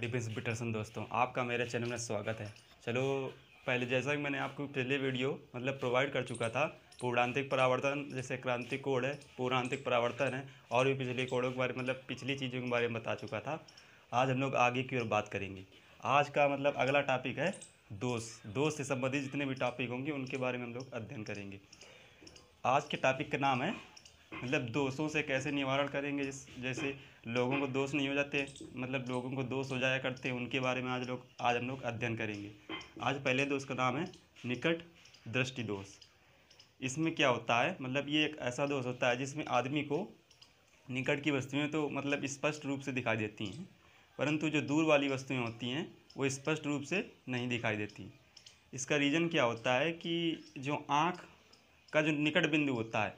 Defence Peterson दोस्तों आपका मेरे चैनल में स्वागत है चलो पहले जैसा कि मैंने आपको पहले वीडियो मतलब प्रोवाइड कर चुका था पूर्णांतिक परावर्तन जैसे क्रांतिक कोड है पूर्णांतिक परावर्तन है और भी पिछले कोड़ों के बारे में मतलब पिछली चीज़ों के बारे में बता चुका था आज हम लोग आगे की ओर बात करेंगे आज का मतलब अगला टॉपिक है दोस्त दोस्त से संबंधित जितने भी टॉपिक होंगे उनके बारे में हम लोग अध्ययन करेंगे आज के टॉपिक का नाम है मतलब दोषों से कैसे निवारण करेंगे जैसे लोगों को हम्म। दोष नहीं हो जाते मतलब लोगों को दोष हो जाया करते हैं उनके बारे में आज लोग आज हम लोग अध्ययन करेंगे आज पहले दोष का नाम है निकट दृष्टि दोष इसमें क्या होता है मतलब ये एक ऐसा दोष होता है जिसमें आदमी को निकट की वस्तुएं तो मतलब स्पष्ट रूप से दिखाई देती हैं परंतु जो दूर वाली वस्तुएं होती हैं वो स्पष्ट रूप से नहीं दिखाई देती इसका रीज़न क्या होता है कि जो आँख का जो निकट बिंदु होता है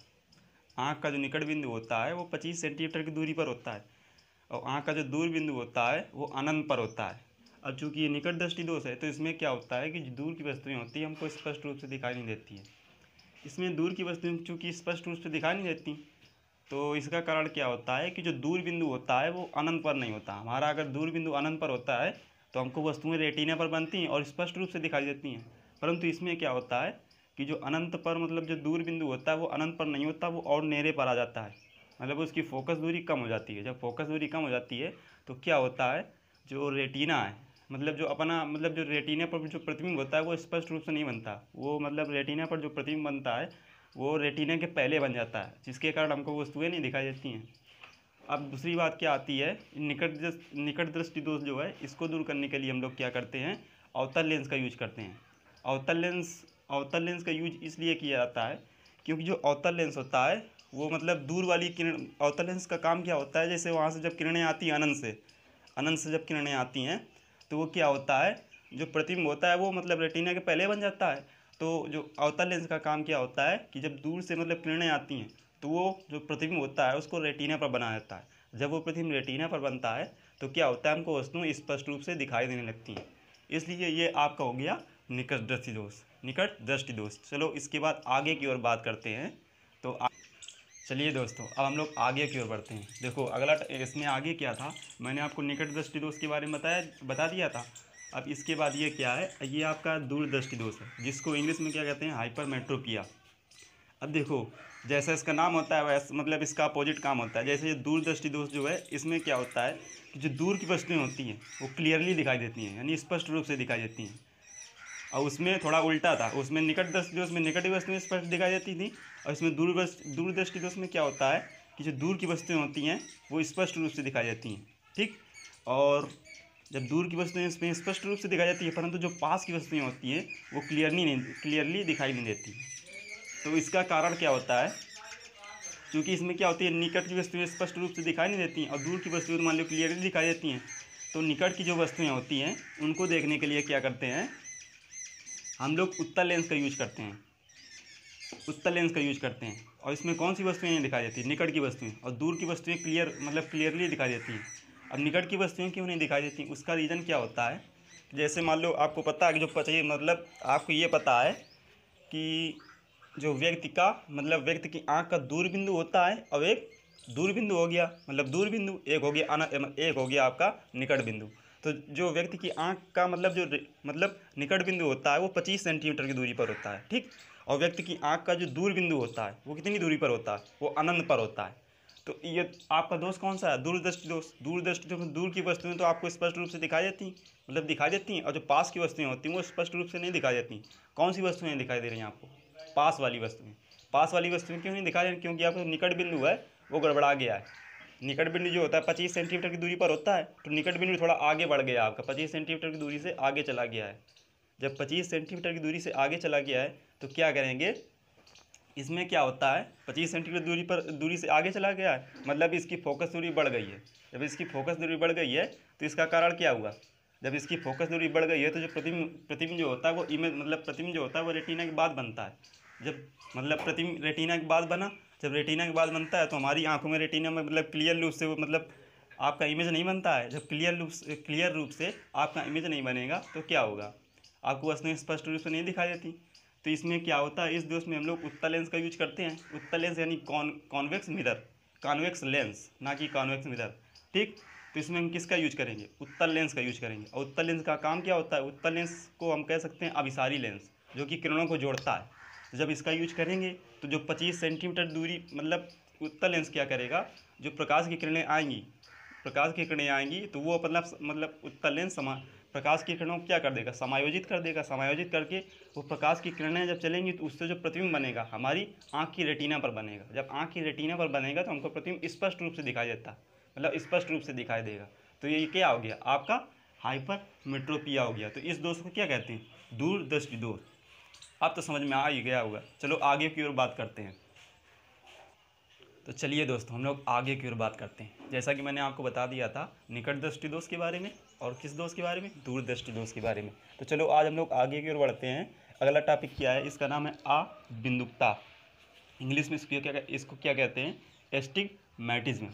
आँख का जो निकट बिंदु होता है वो पच्चीस सेंटीमीटर की दूरी पर होता है और आँख का जो दूर बिंदु होता है वो अनंत पर होता है अब चूँकि ये निकट दृष्टि दोष है तो इसमें क्या होता है कि जो दूर की वस्तुएँ होती है हमको स्पष्ट रूप से दिखाई नहीं देती हैं इसमें दूर की वस्तुएँ चूँकि स्पष्ट रूप से दिखाई नहीं देती तो इसका कारण क्या होता है कि जो दूर बिंदु होता है वो अनंत पर नहीं होता हमारा अगर दूर बिंदु अनंत पर होता है तो हमको वस्तुएँ रेटीने पर बनती हैं और स्पष्ट रूप से दिखाई देती हैं परंतु इसमें क्या होता है कि जो अनंत पर मतलब जो दूर बिंदु होता है वो अनंत पर नहीं होता वो और नेरे पर आ जाता है मतलब उसकी फोकस दूरी कम हो जाती है जब फोकस दूरी कम हो जाती है तो क्या होता है जो रेटिना है मतलब जो अपना मतलब जो रेटिना पर जो प्रतिबिंब होता है वो स्पष्ट रूप से नहीं बनता वो मतलब रेटिना पर जो प्रतिबिंब बनता है वो रेटिना के पहले बन जाता है जिसके कारण हमको वस्तुएँ नहीं दिखाई देती हैं अब दूसरी बात क्या आती है निकट निकट दृष्टि दोष जो है इसको दूर करने के लिए हम लोग क्या करते हैं अवतल लेंस का यूज करते हैं अवतल लेंस अवतल लेंस का यूज इसलिए किया जाता है क्योंकि जो अवतल लेंस होता है वो मतलब दूर वाली किरण अवतल लेंस का काम क्या होता है जैसे वहाँ से जब किरणें आती हैं अनंत से अनंत से जब किरणें आती हैं तो वो क्या होता है जो प्रतिबिंब होता है वो मतलब रेटिना के पहले बन जाता है तो जो अवतल लेंस का काम क्या होता है कि जब दूर से मतलब किरणें आती हैं तो वो जो प्रतिबिंब होता है उसको रेटिना पर बना देता है जब वो प्रतिबिंब रेटिना पर बनता है तो क्या होता है हमको वस्तु स्पष्ट रूप से दिखाई देने लगती हैं इसलिए ये आपका हो गया निकट दृष्टि दोष निकट दृष्टि दोष चलो इसके बाद आगे की ओर बात करते हैं चलिए दोस्तों अब हम लोग आगे की ओर बढ़ते हैं देखो अगला इसमें आगे क्या था मैंने आपको निकट दृष्टि दोष के बारे में बताया बता दिया था अब इसके बाद ये क्या है ये आपका दूरदृष्टि दोष है जिसको इंग्लिश में क्या कहते हैं हाइपर मेट्रोपिया अब देखो जैसा इसका नाम होता है वैसा मतलब इसका अपोजिट काम होता है जैसे ये दूरदृष्टि दोष जो है इसमें क्या होता है कि जो दूर की वस्तुएँ होती हैं वो क्लियरली दिखाई देती हैं यानी स्पष्ट रूप से दिखाई देती हैं और उसमें थोड़ा उल्टा था उसमें निकट दृष्टि जो उसमें निकट वस्तु में स्पष्ट दिखाई देती थी और इसमें दूर दूरदृष्टि दृष्टि दोष में क्या होता है कि जो दूर की वस्तुएँ होती हैं वो स्पष्ट रूप से दिखाई देती हैं ठीक और जब दूर की वस्तुएं इसमें स्पष्ट रूप से दिखाई जाती है परंतु जो पास की वस्तुएं होती हैं वो क्लियरली नहीं क्लियरली दिखाई नहीं देती तो इसका कारण क्या होता है क्योंकि इसमें क्या होती है निकट की वस्तुएं स्पष्ट रूप से दिखाई नहीं देती और दूर की वस्तुएं तो मान लो क्लियरली दिखाई देती हैं तो निकट की जो वस्तुएँ होती हैं उनको देखने के लिए क्या करते हैं हम लोग उत्तर लेंस का यूज करते हैं उत्तर लेंस का यूज करते हैं और इसमें कौन सी वस्तुएं नहीं दिखाई देती निकट की वस्तुएं और दूर की वस्तुएं क्लियर मतलब क्लियरली दिखाई देती हैं अब निकट की वस्तुएं क्यों नहीं दिखाई देती उसका रीज़न क्या होता है जैसे मान लो आपको पता है कि जो चाहिए मतलब आपको ये पता है कि जो व्यक्ति का मतलब व्यक्ति की आँख का दूर बिंदु होता है और एक दूर बिंदु हो गया मतलब दूर बिंदु एक हो गया एक हो गया आपका निकट बिंदु तो जो व्यक्ति की आँख का मतलब जो मतलब निकट बिंदु होता है वो पच्चीस सेंटीमीटर की दूरी पर होता है ठीक और व्यक्ति की आँख का जो दूर बिंदु होता है वो कितनी दूरी पर होता है वो अनंत पर होता है तो ये आपका दोस्त कौन सा है दूरदृष्टि दोस्त दूरदृष्टि दोष तो दूर की वस्तुएं तो आपको स्पष्ट रूप से दिखाई देती मतलब दिखाई देती हैं और जो पास की वस्तुएं होती हैं वो स्पष्ट रूप से नहीं दिखाई देती कौन सी वस्तुएं दिखाई दे रही हैं आपको पास वाली वस्तुएं पास वाली वस्तुएं क्यों नहीं दिखाई दे रही क्योंकि आपको निकट बिंदु है वो गड़बड़ा गया है निकट बिंदु जो होता है पच्चीस सेंटीमीटर की दूरी पर होता है तो निकट बिंदु थोड़ा आगे बढ़ गया आपका पच्चीस सेंटीमीटर की दूरी से आगे चला गया है जब पच्चीस सेंटीमीटर की दूरी से आगे चला गया है तो क्या करेंगे इसमें क्या होता है पच्चीस सेंटीमीटर दूरी पर दूरी से आगे चला गया है मतलब इसकी फोकस दूरी बढ़ गई है जब इसकी फोकस दूरी बढ़ गई है तो इसका कारण क्या हुआ जब इसकी फोकस दूरी बढ़ गई है तो जो प्रतिम प्रतिबिंब जो होता है वो इमेज मतलब प्रतिबिंब जो होता है वो रेटिना के बाद बनता है जब मतलब प्रतिम रेटिना के बाद बना जब रेटिना के बाद बनता है तो हमारी आंखों में रेटिना में मतलब क्लियर रूप से वो मतलब आपका इमेज नहीं बनता है जब क्लियर रूप क्लियर रूप से आपका इमेज नहीं बनेगा तो क्या होगा आपको वस्तु स्पष्ट रूप से नहीं दिखाई देती तो इसमें क्या होता है इस दोष में हम लोग उत्तर लेंस का यूज करते हैं उत्तर लेंस यानी con convex mirror convex lens ना कि कॉन्वेक्स मिरर ठीक तो इसमें हम किसका यूज करेंगे उत्तर लेंस का यूज करेंगे और उत्तर लेंस का काम क्या होता है उत्तर लेंस को हम कह सकते हैं अभिसारी लेंस जो कि किरणों को जोड़ता है जब इसका यूज करेंगे तो जो 25 सेंटीमीटर दूरी मतलब उत्तर लेंस क्या करेगा जो प्रकाश की किरणें आएंगी प्रकाश की किरणें आएंगी तो वो मतलब मतलब उत्तर लेंस समा प्रकाश की किरणों को क्या कर देगा समायोजित कर देगा समायोजित करके वो प्रकाश की किरणें जब चलेंगी तो उससे जो प्रतिबिंब बनेगा हमारी आँख की रेटिना पर बनेगा जब आँख की रेटिना पर बनेगा तो हमको प्रतिबिंब स्पष्ट रूप से दिखाई देता मतलब स्पष्ट रूप से दिखाई देगा तो ये क्या हो गया आपका हाइपर मेट्रोपिया हो गया तो इस दोष को क्या कहते हैं दूरदृष्टि दोष आप तो समझ में आ ही गया होगा चलो आगे की ओर बात करते हैं तो चलिए दोस्तों हम लोग आगे की ओर बात करते हैं जैसा कि मैंने आपको बता दिया था निकट दृष्टि दोष के बारे में और किस दोष के बारे में दूर दृष्टि दोष के बारे में तो चलो आज हम लोग आगे की ओर बढ़ते हैं अगला टॉपिक क्या है इसका नाम है आ बिंदुकता इंग्लिश में इसको क्या इसको क्या कहते हैं एस्टिगमेटिज्म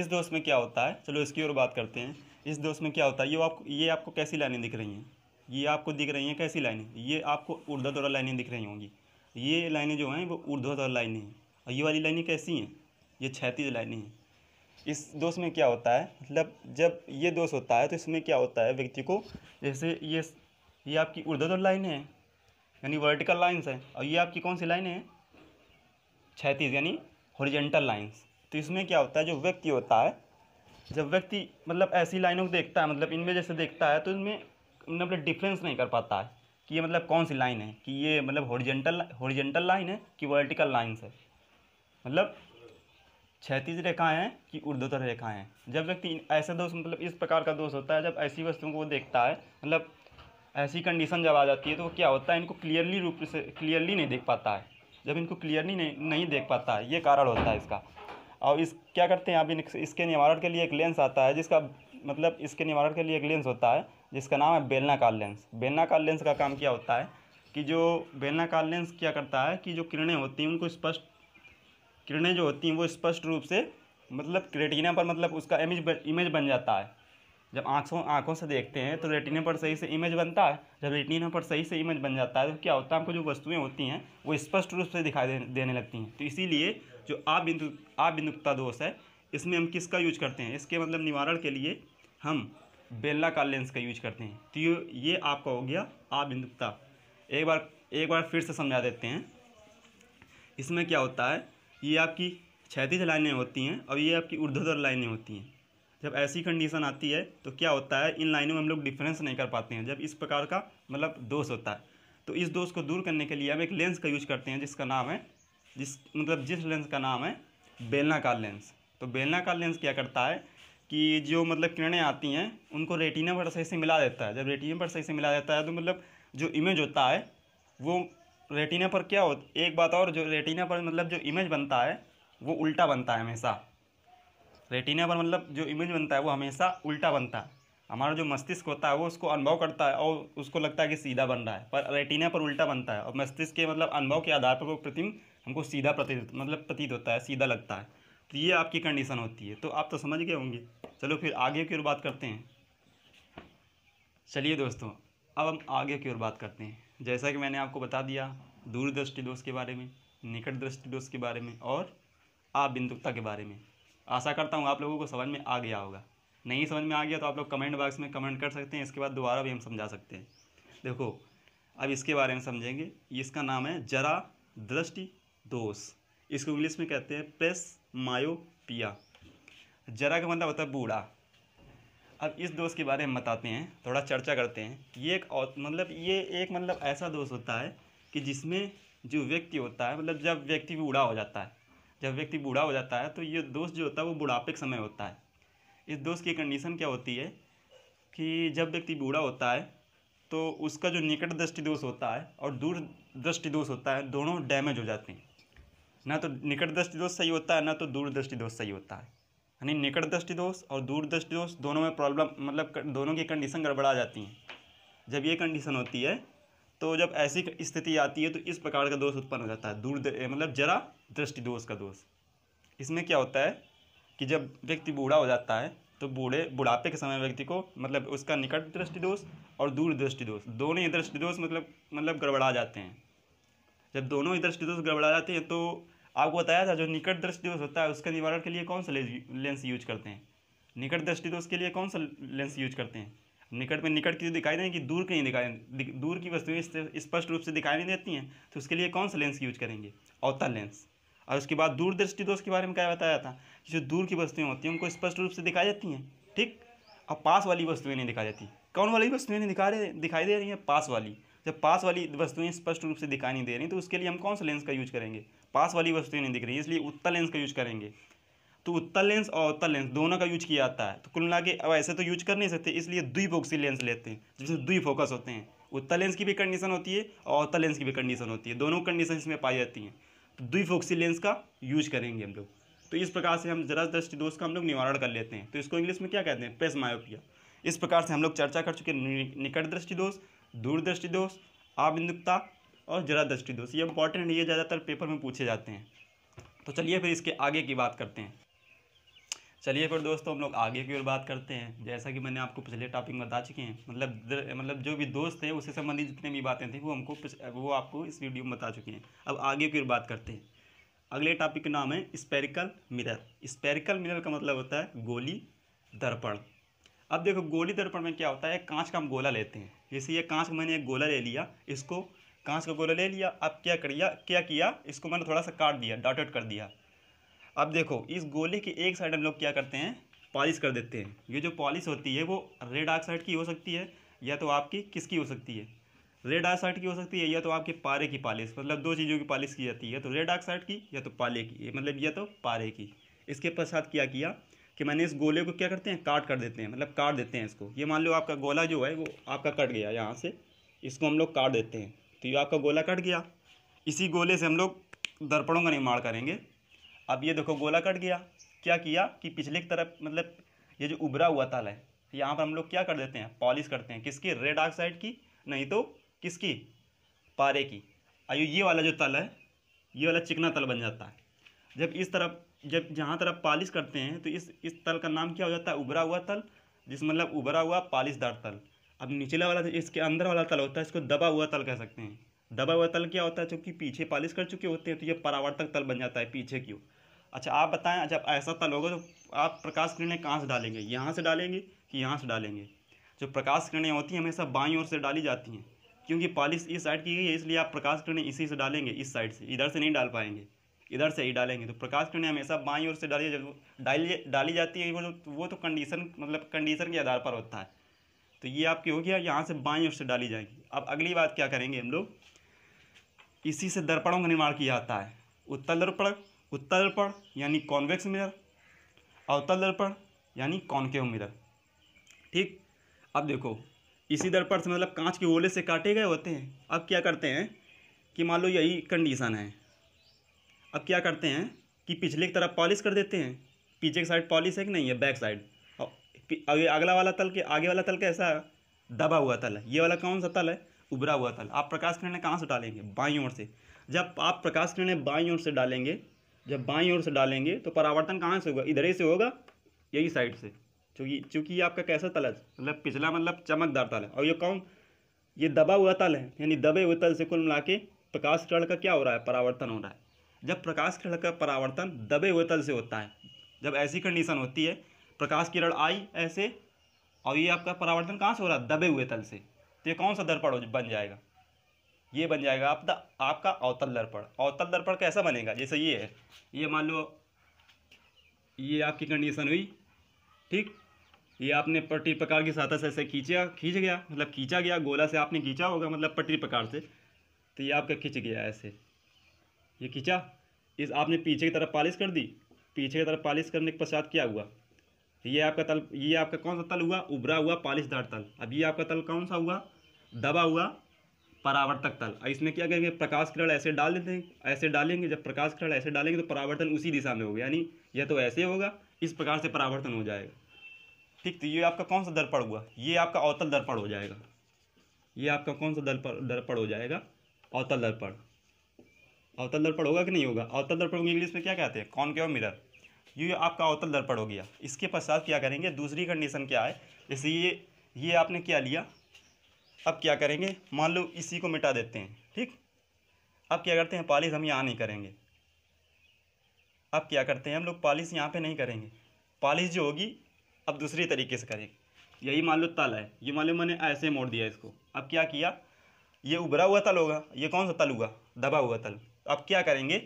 इस दोष में क्या होता है चलो इसकी ओर बात करते हैं इस दोष में क्या होता है ये आपको ये आपको कैसी लाइनें दिख रही हैं ये आपको दिख रही हैं कैसी लाइनें ये आपको ऊर्ध्वाधर लाइनें दिख रही होंगी ये लाइनें जो हैं वो ऊर्ध्वाधर लाइनें हैं और ये वाली लाइनें कैसी हैं ये क्षैतिज लाइनें हैं इस दोष में क्या होता है मतलब जब ये दोष होता है तो इसमें क्या होता है व्यक्ति को जैसे ये ये आपकी ऊर्ध्वाधर लाइन है यानी वर्टिकल लाइन्स हैं और ये आपकी कौन सी लाइनें हैं क्षैतिज यानी हॉरिजेंटल लाइन्स तो इसमें क्या होता है जो व्यक्ति होता है जब व्यक्ति मतलब ऐसी लाइनों को देखता है मतलब इनमें जैसे देखता है तो इनमें मतलब डिफ्रेंस नहीं कर पाता है कि ये मतलब कौन सी लाइन है कि ये मतलब हॉरिजेंटल हॉरिजेंटल लाइन है कि वर्टिकल लाइन है मतलब क्षैतिज रेखाएं हैं कि ऊर्ध्वतर रेखाएं हैं जब व्यक्ति ऐसा दोष मतलब इस प्रकार का दोष होता है जब ऐसी वस्तुओं को वो देखता है मतलब ऐसी कंडीशन जब आ जाती है तो वो क्या होता है इनको क्लियरली रूप से क्लियरली नहीं देख पाता है जब इनको क्लियरली नहीं नहीं देख पाता है ये कारण होता है इसका और इस क्या करते हैं आप इसके निवारण के लिए एक लेंस आता है जिसका मतलब इसके निवारण के लिए एक लेंस होता है जिसका नाम है बेलनाकार लेंस बेलनाकार लेंस का काम क्या होता है कि जो बेलनाकार लेंस क्या करता है कि जो किरणें होती हैं उनको स्पष्ट किरणें जो होती हैं वो स्पष्ट रूप से मतलब रेटिना पर मतलब उसका इमेज इमेज बन जाता है जब आँखों आँखों से देखते हैं तो रेटिना पर सही से इमेज बनता है जब रेटिना पर सही से इमेज बन जाता है तो क्या होता है हमको जो वस्तुएं होती हैं वो स्पष्ट रूप से दिखाई देने लगती हैं तो इसीलिए जो आ बिंदुकता दोष है इसमें हम किसका यूज करते हैं इसके मतलब निवारण के लिए हम बेल्ला का लेंस का यूज करते हैं तो ये आपका हो गया आबिंदुकता एक बार एक बार फिर से समझा देते हैं इसमें क्या होता है ये आपकी क्षैतिज लाइनें होती हैं और ये आपकी ऊर्ध्वधर लाइनें होती हैं जब ऐसी कंडीशन आती है तो क्या होता है इन लाइनों में हम लोग डिफरेंस नहीं कर पाते हैं जब इस प्रकार का मतलब दोष होता है तो इस दोष को दूर करने के लिए हम एक लेंस का यूज करते हैं जिसका नाम है जिस मतलब जिस लेंस का नाम है बेलनाकार लेंस तो बेलनाकार लेंस क्या करता है कि जो मतलब किरणें आती हैं उनको रेटिना पर सही से मिला देता है जब रेटिना पर सही से मिला देता है तो मतलब जो इमेज होता है वो रेटिना पर क्या हो एक बात और जो रेटिना पर मतलब जो इमेज बनता है वो उल्टा बनता है हमेशा रेटिना पर मतलब जो इमेज बनता है वो हमेशा उल्टा बनता है हमारा जो मस्तिष्क होता है वो उसको अनुभव करता है और उसको लगता है कि सीधा बन रहा है पर रेटिना पर उल्टा बनता है और मस्तिष्क के मतलब अनुभव के आधार पर वो प्रतिम हमको सीधा प्रतीत मतलब प्रतीत होता है सीधा लगता है तो ये आपकी कंडीशन होती है तो आप तो समझ गए होंगे चलो फिर आगे की ओर बात करते हैं चलिए दोस्तों अब हम आगे की ओर बात करते हैं जैसा कि मैंने आपको बता दिया दूरदृष्टि दोष के बारे में निकट दृष्टि दोष के बारे में और आबिंदुकता के बारे में आशा करता हूँ आप लोगों को समझ में आ गया होगा नहीं समझ में आ गया तो आप लोग कमेंट बॉक्स में कमेंट कर सकते हैं इसके बाद दोबारा भी हम समझा सकते हैं देखो अब इसके बारे में समझेंगे इसका नाम है जरा दृष्टि दोष इसको इंग्लिश में कहते हैं प्रेस मायोपिया जरा का मतलब होता है बूढ़ा अब इस दोष के बारे में बताते हैं थोड़ा चर्चा करते हैं ये एक मतलब ये एक मतलब ऐसा दोष होता है कि जिसमें जो व्यक्ति होता है मतलब जब व्यक्ति बूढ़ा हो जाता है जब व्यक्ति बूढ़ा हो जाता है तो ये दोष जो होता है वो बुढ़ापे के समय होता है इस दोष की कंडीशन क्या होती है कि जब व्यक्ति बूढ़ा होता है तो उसका जो निकट दृष्टि दोष होता है और दूर दृष्टि दोष होता है दोनों डैमेज हो जाते हैं ना तो निकट दृष्टि दोष सही होता है ना तो दूरदृष्टि दोष सही होता है यानी निकट दृष्टि दोष और दूरदृष्टि दोष दोनों में प्रॉब्लम मतलब दोनों की कंडीशन गड़बड़ा जाती हैं जब ये कंडीशन होती है तो जब ऐसी स्थिति आती है तो इस प्रकार का दोष उत्पन्न हो जाता है दूर मतलब जरा दृष्टि दोष का दोष इसमें क्या होता है कि जब व्यक्ति बूढ़ा हो जाता है तो बूढ़े बुढ़ापे के समय व्यक्ति को मतलब उसका निकट दृष्टि दोष और दूर दृष्टि दोष दोनों ही दृष्टि दोष मतलब मतलब गड़बड़ा जाते हैं जब दोनों ही दृष्टि दोष गड़बड़ा जाते हैं तो आपको बताया था जो निकट दृष्टि दोष होता है उसके निवारण के लिए कौन सा लेंस यूज करते हैं निकट दृष्टि दोष के लिए कौन सा लेंस यूज करते हैं निकट में निकट की दिखाई देंगे कि दूर के नहीं दिखाई दूर की वस्तुएं स्पष्ट रूप से दिखाई नहीं देती हैं तो उसके लिए कौन सा लेंस यूज करेंगे अवतल लेंस और उसके बाद दूरदृष्टि दोष के बारे में क्या बताया था कि जो दूर की वस्तुएं होती हैं उनको स्पष्ट रूप से दिखाई देती हैं ठीक और पास वाली वस्तुएं नहीं दिखाई देती कौन वाली वस्तुएं नहीं दिखा रहे दिखाई दे रही हैं पास वाली जब पास वाली वस्तुएं स्पष्ट रूप से दिखाई नहीं दे रही तो उसके लिए हम कौन सा लेंस का यूज करेंगे पास वाली वस्तुएं नहीं दिख रही इसलिए उत्तर लेंस का यूज करेंगे तो उत्तर लेंस और उत्तर लेंस दोनों का यूज किया जाता है तो कुल मिला के अब ऐसे तो यूज कर नहीं सकते इसलिए दुई फोक्सी लेंस लेते हैं जिसमें दुई फोकस होते हैं उत्तर लेंस की भी कंडीशन होती है और उत्तर लेंस की भी कंडीशन होती है दोनों कंडीशन इसमें पाई जाती हैं तो दुई फोक्सी लेंस का यूज करेंगे हम लोग तो इस प्रकार से हम जरा दृष्टि दोष का हम लोग निवारण कर लेते हैं तो इसको इंग्लिश में क्या कहते हैं मायोपिया इस प्रकार से हम लोग चर्चा कर चुके हैं निकट दृष्टि दोष दूरदृष्टि दोष आबिंदुकता और जरा दृष्टि दोष ये इंपॉर्टेंट ये ज़्यादातर पेपर में पूछे जाते हैं तो चलिए फिर इसके आगे की बात करते हैं चलिए फिर दोस्तों हम लोग आगे की ओर बात करते हैं जैसा कि मैंने आपको पिछले टॉपिक बता चुके हैं मतलब मतलब जो भी दोस्त हैं उससे संबंधित जितने भी बातें थी वो हमको वो आपको इस वीडियो में बता चुके हैं अब आगे की ओर बात करते हैं अगले टॉपिक का नाम है स्पेरिकल मिरर स्पेरिकल मिरर का मतलब होता है गोली दर्पण अब देखो गोली दर्पण में क्या होता है कांच का हम गोला लेते हैं जैसे ये कांच मैंने एक गोला ले लिया इसको कांच का गोला ले लिया अब क्या करिया क्या किया इसको मैंने थोड़ा सा काट दिया डॉट कर दिया अब देखो इस गोले की एक साइड हम लोग क्या करते हैं पॉलिश कर देते हैं ये जो पॉलिश होती है वो रेड ऑक्साइड की हो सकती है या तो आपकी किसकी हो सकती है रेड ऑक्साइड की हो सकती है या तो आपके पारे की पॉलिश मतलब दो चीज़ों की पॉलिश की जाती है तो रेड ऑक्साइड की या तो पाले की मतलब या तो पारे की इसके पश्चात क्या किया कि मैंने इस गोले को क्या करते हैं काट कर देते हैं मतलब काट देते हैं इसको ये मान लो आपका गोला जो है वो आपका कट गया यहाँ से इसको हम लोग काट देते हैं तो ये आपका गोला कट गया इसी गोले से हम लोग दर्पणों का निर्माण करेंगे अब ये देखो गोला कट गया क्या किया कि पिछले की तरफ मतलब ये जो उभरा हुआ तल है यहाँ पर हम लोग क्या कर देते हैं पॉलिश करते हैं किसकी रेड ऑक्साइड की नहीं तो किसकी पारे की आयु ये वाला जो तल है ये वाला चिकना तल बन जाता है जब इस तरफ जब जहाँ तरफ पॉलिश करते हैं तो इस इस तल का नाम क्या हो जाता है उभरा हुआ तल जिस मतलब उभरा हुआ पॉलिशदार तल अब निचला वाला इसके अंदर वाला तल होता है इसको दबा हुआ तल कह सकते हैं दबा हुआ तल क्या होता है चूँकि पीछे पॉलिश कर चुके होते हैं तो ये परावर्तक तल बन जाता है पीछे की अच्छा आप बताएं जब ऐसा तल होगा तो आप प्रकाश किरणें कहाँ से डालेंगे यहाँ से डालेंगे कि यहाँ से डालेंगे जो प्रकाश किरणें होती हैं हमेशा बाईं ओर से डाली जाती हैं क्योंकि पॉलिश इस साइड की गई है इसलिए आप प्रकाश किरणें इसी से डालेंगे इस साइड से इधर से नहीं डाल पाएंगे इधर से ही डालेंगे तो प्रकाश किरणें हमेशा बाईं ओर से डाली डाली डाली जाती है वो तो कंडीशन तो मतलब कंडीशन के आधार पर होता है तो ये आपकी हो गया यहाँ से बाई ओर से डाली जाएगी अब अगली बात क्या करेंगे हम लोग इसी से दर्पणों का निर्माण किया जाता है उत्तल दर्पण उत्तल दर्पण यानी कॉन्वेक्स मिरर अवतल दर्पण यानी कॉन्केव मिरर ठीक अब देखो इसी दर्पण से मतलब कांच के ओले से काटे गए होते हैं अब क्या करते हैं कि मान लो यही कंडीशन है अब क्या करते हैं कि पिछले की तरफ पॉलिश कर देते हैं पीछे की साइड पॉलिश है कि नहीं है बैक साइड अगला वाला तल के आगे वाला तल कैसा दबा हुआ तल है ये वाला कौन सा तल है उभरा हुआ तल आप प्रकाश किरणें कहाँ से डालेंगे बाई ओर से जब आप प्रकाश किरणें बाई ओर से डालेंगे जब बाई ओर से डालेंगे तो परावर्तन कहाँ से होगा इधर ही से होगा यही साइड से चूँकि चूँकि ये आपका कैसा तल है मतलब पिछला मतलब चमकदार तल है और ये कौन ये दबा हुआ तल है यानी दबे हुए तल से कुल मिला के प्रकाश किरण का क्या हो रहा है परावर्तन हो रहा है जब प्रकाश किरण का परावर्तन दबे हुए तल से होता है जब ऐसी कंडीशन होती है प्रकाश किरण आई ऐसे और ये आपका परावर्तन कहाँ से हो रहा है दबे हुए तल से तो ये कौन सा दर्पण बन जाएगा ये बन जाएगा आप आपका अवतल दर्पण अवतल दर्पण कैसा बनेगा जैसे ये है ये मान लो ये आपकी कंडीशन हुई ठीक ये आपने पटरी प्रकार की सहायता से ऐसे खींचा खींच गया मतलब खींचा गया गोला से आपने खींचा होगा मतलब पटरी प्रकार से तो ये आपका खींच गया ऐसे ये खींचा इस आपने पीछे की तरफ पालिश कर दी पीछे की तरफ पालिश करने के पश्चात क्या हुआ ये आपका तल ये आपका कौन सा तल हुआ उभरा हुआ पालिशदार तल अब ये आपका तल कौन सा हुआ दबा हुआ परावर्तक तल और इसमें क्या करेंगे प्रकाश किरण ऐसे डाल देते हैं ऐसे डालेंगे जब प्रकाश किरण ऐसे डालेंगे तो परावर्तन उसी दिशा में होगा यानी यह तो ऐसे होगा इस प्रकार से परावर्तन हो जाएगा ठीक तो ये आपका कौन सा दर्पण हुआ ये आपका अवतल दर्पण हो जाएगा ये आपका कौन सा दर्पण दर्पण हो जाएगा अवतल दर्पण अवतल दर्पण होगा कि नहीं होगा अवतल दर्पण इंग्लिश में क्या कहते हैं कौन क्या मिरर ये आपका अवतल दर्पण हो गया इसके पश्चात क्या करेंगे दूसरी कंडीशन क्या है जैसे ये ये आपने क्या लिया अब क्या करेंगे मान लो इसी को मिटा देते हैं ठीक अब क्या करते हैं पालिस हम यहाँ नहीं करेंगे अब क्या करते हैं हम लोग पालिस यहाँ पे नहीं करेंगे पालिस जो होगी अब दूसरी तरीके से करेंगे यही मान लो तल है ये मान लो मैंने ऐसे मोड़ दिया इसको अब क्या किया ये उभरा हुआ तल होगा ये कौन सा तल हुआ दबा हुआ तल अब क्या करेंगे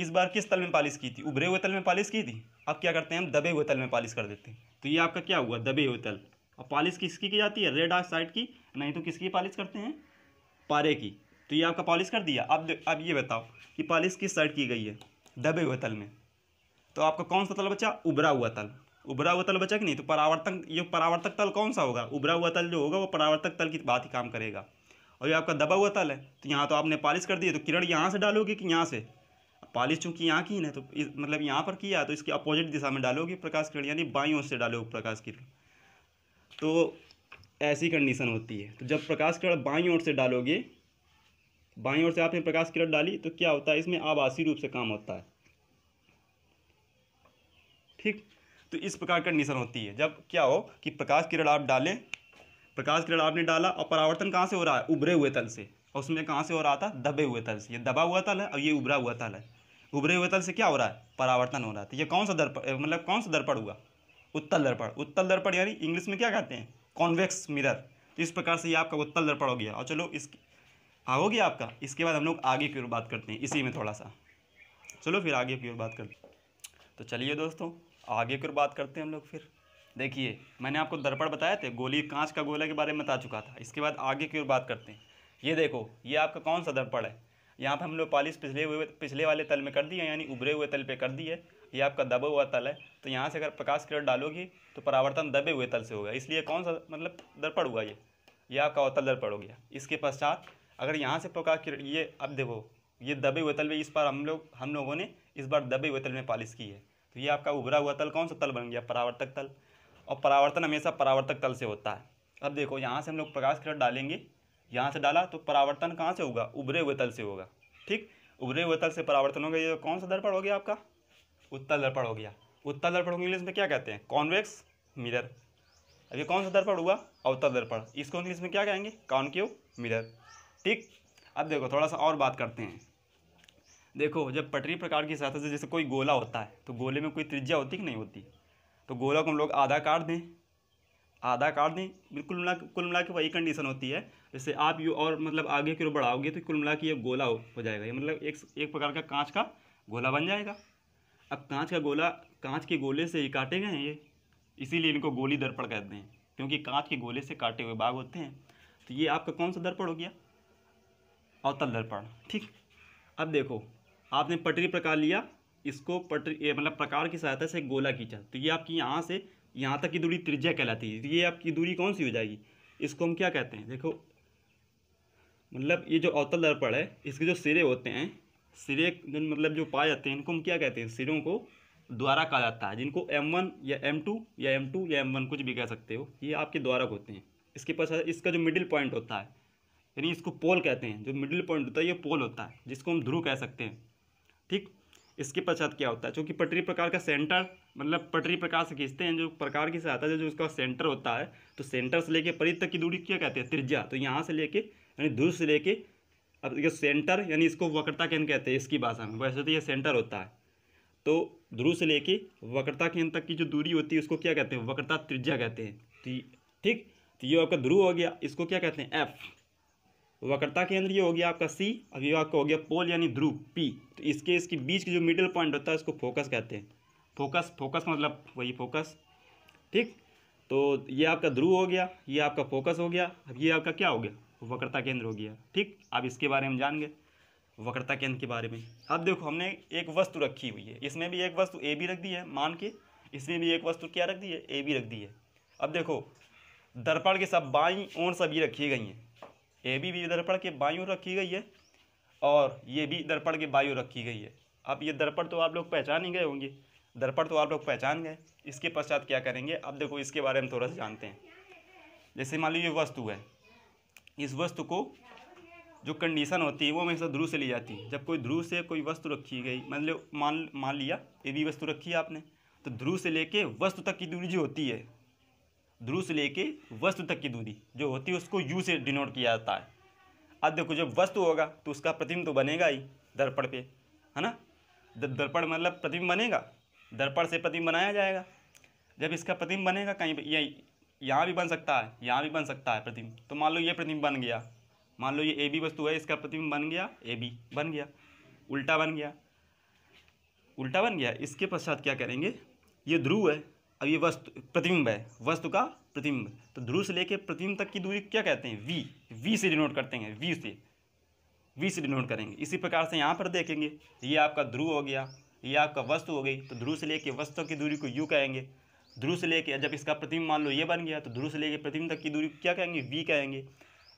इस बार किस तल में पॉलिश की थी उभरे हुए तल में पॉलिश की थी अब क्या करते हैं हम दबे हुए तल में पॉलिश कर देते हैं तो ये आपका क्या हुआ दबे हुए तल अब पॉलिश किसकी की जाती है रेड ऑक्साइड की नहीं तो किसकी पॉलिश करते हैं पारे की तो ये आपका पॉलिश कर दिया अब अब ये बताओ कि पॉलिश किस साइड की गई है दबे हुए तल में तो आपका कौन सा तल बचा उभरा हुआ तल उभरा हुआ तल बचा कि नहीं तो परावर्तक ये परावर्तक तल कौन सा होगा उभरा हुआ तल जो होगा वो परावर्तक तल की बात ही काम करेगा और ये आपका दबा हुआ तल है तो यहाँ तो आपने पॉलिश कर दी तो किरण यहाँ से डालोगे कि यहाँ से पालिश चूंकि यहाँ की ना तो मतलब यहाँ पर किया तो इसके अपोजिट दिशा में डालोगे प्रकाश किरण यानी बाई ओर से डालोगे प्रकाश किरण तो ऐसी कंडीशन होती है तो जब प्रकाश किरण बाई ओर से डालोगे बाई ओर से आपने प्रकाश किरण डाली तो क्या होता है इसमें आभासी रूप से काम होता है ठीक तो इस प्रकार कंडीशन होती है जब क्या हो कि प्रकाश किरण आप डालें प्रकाश किरण आपने डाला और परावर्तन कहाँ से हो रहा है उभरे हुए तल से और उसमें कहाँ से हो रहा था दबे हुए तल से ये दबा हुआ तल है और ये उभरा हुआ तल है उभरे हुए तल से क्या हो रहा है परावर्तन हो रहा है तो ये कौन सा दर्पण मतलब कौन सा दर्पण हुआ उत्तल दर्पण उत्तल दर्पण यानी इंग्लिश में क्या कहते हैं कॉन्वेक्स मिरर तो इस प्रकार से ये आपका उत्तल दर्पण हो गया और चलो इस हाँ, हो गया आपका इसके बाद हम लोग आगे की ओर बात करते हैं इसी में थोड़ा सा चलो फिर आगे की ओर बात करते हैं तो चलिए दोस्तों आगे की ओर बात करते हैं हम लोग फिर देखिए मैंने आपको दर्पण बताया थे गोली कांच का गोला के बारे में बता चुका था इसके बाद आगे की ओर बात करते हैं ये देखो ये आपका कौन सा दर्पण है यहाँ पर हम लोग पॉलिश पिछले हुए पिछले वाले तल में कर दी है यानी उभरे हुए तल पर कर दी है ये आपका दबा हुआ तल है तो यहाँ से अगर प्रकाश किरण डालोगी तो परावर्तन दबे हुए तल से होगा इसलिए कौन सा मतलब दर्पण हुआ ये ये आपका अवतल दर्पण हो गया इसके पश्चात अगर यहाँ से प्रकाश किरण ये अब देखो ये दबे हुए तल में इस बार हम लोग हम लोगों ने इस बार दबे हुए तल में पॉलिश की है तो ये आपका उभरा हुआ तल कौन सा तल बन गया परावर्तक तल और परावर्तन हमेशा परावर्तक तल से होता है अब देखो यहाँ से हम लोग प्रकाश किरण डालेंगे यहाँ से डाला तो परावर्तन कहाँ से होगा उभरे हुए तल से होगा ठीक उभरे हुए तल से परावर्तन होगा ये कौन सा दर्पण हो गया आपका उत्तल दर्पण हो गया उत्तल दर्पण को इंग्लिश में क्या कहते हैं कॉन्वेक्स मिरर अब ये कौन सा दर्पण हुआ अवतल दर्पण इसको इंग्लिश में क्या कहेंगे कॉन्केव मिरर ठीक अब देखो थोड़ा सा और बात करते हैं देखो जब पटरी प्रकार की सहायता से जैसे कोई गोला होता है तो गोले में कोई त्रिज्या होती कि नहीं होती तो गोला को हम लोग आधा काट दें आधा काट दें बिल्कुल मिला कुल मिला के वही कंडीशन होती है जैसे आप यू और मतलब आगे की ओर बढ़ाओगे तो कुल मिला के ये गोला हो जाएगा ये मतलब एक एक प्रकार का कांच का गोला बन जाएगा अब कांच का गोला कांच के गोले से ही काटे गए हैं ये इसीलिए इनको गोली दर्पण कहते हैं क्योंकि कांच के गोले से काटे हुए बाघ होते हैं तो ये आपका कौन सा दर्पण हो गया अवतल दर्पण ठीक अब देखो आपने पटरी प्रकार लिया इसको पटरी मतलब प्रकार की सहायता से गोला खींचा तो ये आपकी यहाँ से यहाँ तक की दूरी त्रिज्या कहलाती है ये आपकी दूरी कौन सी हो जाएगी इसको हम क्या कहते हैं देखो मतलब ये जो अवतल दर्पण है इसके जो सिरे होते हैं सिरे मतलब जो पाए जाते हैं इनको हम क्या कहते हैं सिरों को द्वारा कहा जाता है जिनको M1 या M2 या M2 या M1 कुछ भी कह सकते हो ये आपके द्वारक होते हैं इसके पास इसका जो मिडिल पॉइंट होता है यानी इसको पोल कहते हैं जो मिडिल पॉइंट होता है ये पोल होता है जिसको हम ध्रुव कह सकते हैं ठीक इसके पश्चात क्या होता है चूँकि पटरी प्रकार का सेंटर मतलब पटरी प्रकार से खींचते हैं जो प्रकार की सहायता से जो उसका सेंटर होता है तो सेंटर से लेके परित तक की दूरी क्या कहते हैं त्रिज्या तो यहाँ से लेके यानी ध्रुव से लेके अब ये सेंटर यानी इसको वक्रता केंद्र कहते हैं इसकी भाषा में वैसे तो ये सेंटर होता है तो ध्रुव से लेके वक्रता केंद्र तक की जो दूरी होती है उसको क्या कहते हैं वक्रता त्रिज्या कहते हैं ठीक तो ये आपका ध्रुव हो गया इसको क्या कहते हैं एफ वक्रता केंद्र ये हो गया आपका सी ये आपका हो गया पोल यानी ध्रुव पी तो इसके इसके बीच की जो मिडिल पॉइंट होता है उसको फोकस कहते हैं फोकस फोकस मतलब वही फोकस ठीक तो ये आपका ध्रुव हो गया ये आपका फोकस हो गया अब ये आपका क्या हो गया वक्रता केंद्र हो गया ठीक आप इसके बारे में जान गए वक्रता केंद्र के बारे में अब देखो हमने एक वस्तु रखी हुई है इसमें भी एक वस्तु ए बी रख दी है मान के इसमें भी एक वस्तु क्या रख दी है ए बी रख दी है अब देखो दर्पण के सब बाई ओर सब ये रखी गई हैं ए बी भी दर्पण के बायूं रखी गई है और ये भी दर्पण के बायूं रखी गई है अब ये दर्पण तो आप लोग पहचान ही गए होंगे दर्पण तो आप लोग पहचान गए इसके पश्चात क्या करेंगे अब देखो इसके बारे में थोड़ा सा जानते हैं जैसे मान लीजिए वस्तु है इस वस्तु को जो कंडीशन होती है वो हमेशा ध्रुव से ली जाती है जब कोई ध्रुव से कोई वस्तु रखी गई मान लो मान मान लिया ये भी वस्तु रखी है आपने तो ध्रुव से लेके वस्तु तक की दूरी जो होती है ध्रुव से लेके वस्तु तक की दूरी जो होती है उसको यू से डिनोट किया जाता है अब देखो जब वस्तु होगा तो उसका प्रतिबिंब तो बनेगा ही दर्पण पे है ना दर्पण मतलब प्रतिबिंब बनेगा दर्पण से प्रतिबिंब बनाया जाएगा जब इसका प्रतिबिंब बनेगा कहीं पर यहाँ भी बन सकता है यहाँ भी बन सकता है प्रतिबिंब तो मान लो ये प्रतिबिंब बन गया मान लो ये ए बी वस्तु है इसका प्रतिबिंब बन गया ए बी बन गया उल्टा बन गया उल्टा बन गया इसके पश्चात क्या करेंगे ये ध्रुव है अब ये वस्तु प्रतिबिंब है वस्तु का प्रतिबिंब तो ध्रुव से लेकर प्रतिबिंब तक की दूरी क्या कहते हैं वी वी से डिनोट करते हैं वी से वी से डिनोट करेंगे इसी प्रकार से यहाँ पर देखेंगे ये आपका ध्रुव हो गया ये आपका वस्तु हो गई तो ध्रुव से लेके वस्तु की दूरी को यू कहेंगे ध्रुव से लेके जब इसका प्रतिबिंब मान लो ये बन गया तो ध्रुव से लेके प्रतिबिंब तक की दूरी क्या कहेंगे वी कहेंगे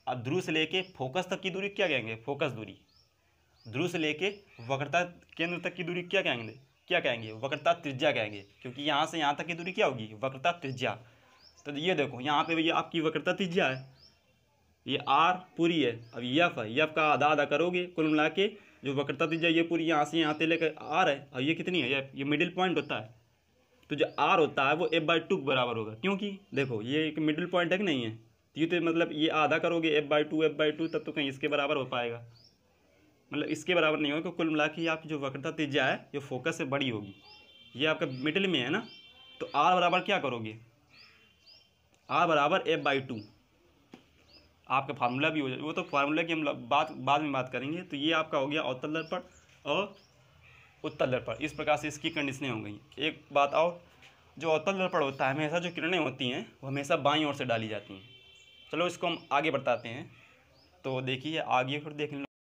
और ध्रुव से लेके फोकस तक की दूरी क्या कहेंगे फोकस दूरी ध्रुव से लेके वक्रता केंद्र तक की दूरी क्या कहेंगे क्या कहेंगे वक्रता त्रिज्या कहेंगे क्योंकि यहाँ से यहाँ तक की दूरी क्या होगी वक्रता त्रिज्या तो ये देखो यहाँ पे भैया आपकी वक्रता त्रिज्या है ये आर पूरी है अब यफ है यफ का आधा आधा करोगे कुल मिला के जो वक्रता त्रिज्या ये पूरी यहाँ से यहाँ से लेकर आर है और ये कितनी है ये ये मिडिल पॉइंट होता है तो जो आर होता है वो एफ बाई टू के बराबर होगा क्योंकि देखो ये एक मिडिल पॉइंट है कि नहीं है तो ये तो मतलब ये आधा करोगे F by two F by two तब तो कहीं इसके बराबर हो पाएगा मतलब इसके बराबर नहीं होगा कुल मिला के आपकी जो वक्रता तेजा है ये फोकस से बड़ी होगी ये आपका मिडिल में है ना तो आर बराबर क्या करोगे आर बराबर ए बाई टू आपका फार्मूला भी हो जाए वो तो फार्मूला की हम बात बाद में बात करेंगे तो ये आपका हो गया अवतल दर्पण और उत्तल दर्पण इस प्रकार से इसकी कंडीशनें हो गई एक बात और जो अवतल दर्पण होता है हमेशा जो किरणें होती हैं वो हमेशा बाईं ओर से डाली जाती हैं चलो इसको हम आगे बढ़ाते हैं तो देखिए आगे फिर देख